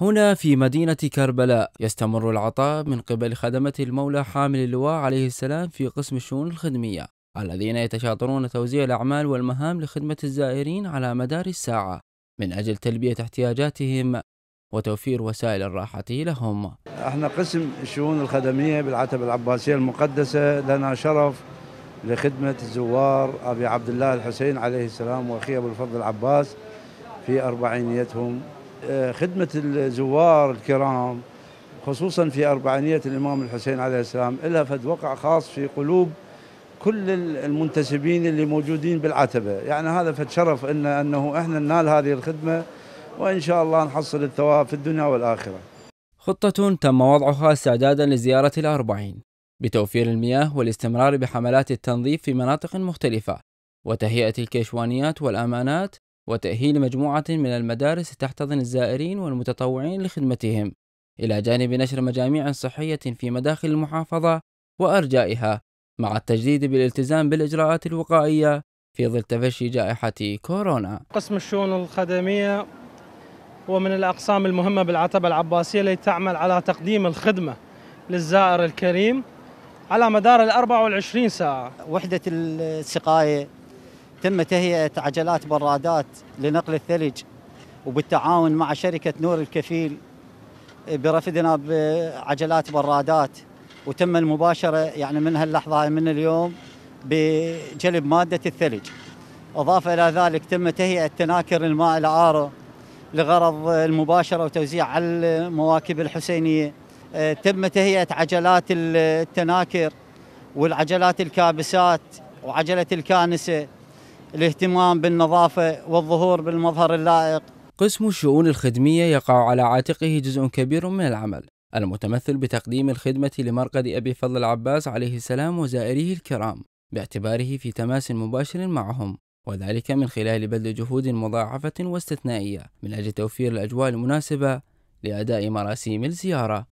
هنا في مدينة كربلاء يستمر العطاء من قبل خدمة المولى حامل اللواء عليه السلام في قسم الشؤون الخدمية الذين يتشاطرون توزيع الأعمال والمهام لخدمة الزائرين على مدار الساعة من أجل تلبية احتياجاتهم وتوفير وسائل الراحة لهم احنا قسم الشؤون الخدمية بالعتبة العباسية المقدسة لنا شرف لخدمة الزوار أبي عبد الله الحسين عليه السلام وأخيه أبو الفضل العباس في أربعينيتهم آه، خدمة الزوار الكرام خصوصا في أربعينية الإمام الحسين عليه السلام إلها فد وقع خاص في قلوب كل المنتسبين اللي موجودين بالعتبة يعني هذا فد شرف إن أنه إحنا ننال هذه الخدمة وإن شاء الله نحصل الثواب في الدنيا والآخرة خطة تم وضعها استعدادا لزيارة الأربعين بتوفير المياه والاستمرار بحملات التنظيف في مناطق مختلفة وتهيئة الكيشوانيات والأمانات وتأهيل مجموعة من المدارس تحتضن الزائرين والمتطوعين لخدمتهم إلى جانب نشر مجاميع صحية في مداخل المحافظة وأرجائها مع التجديد بالالتزام بالإجراءات الوقائية في ظل تفشي جائحة كورونا قسم الشؤون الخدمية هو من الأقسام المهمة بالعتبة العباسية التي تعمل على تقديم الخدمة للزائر الكريم على مدار ال 24 ساعة وحدة السقاية تم تهيئة عجلات برادات لنقل الثلج وبالتعاون مع شركة نور الكفيل برفدنا بعجلات برادات وتم المباشرة يعني من هاللحظة من اليوم بجلب مادة الثلج أضافة إلى ذلك تم تهيئة تناكر الماء العارة لغرض المباشرة وتوزيع على المواكب الحسينية تم تهيئة عجلات التناكر والعجلات الكابسات وعجلة الكانسة الاهتمام بالنظافة والظهور بالمظهر اللائق قسم الشؤون الخدمية يقع على عاتقه جزء كبير من العمل المتمثل بتقديم الخدمة لمرقد أبي فضل العباس عليه السلام وزائريه الكرام باعتباره في تماس مباشر معهم وذلك من خلال بذل جهود مضاعفة واستثنائية من أجل توفير الأجواء المناسبة لأداء مراسيم الزيارة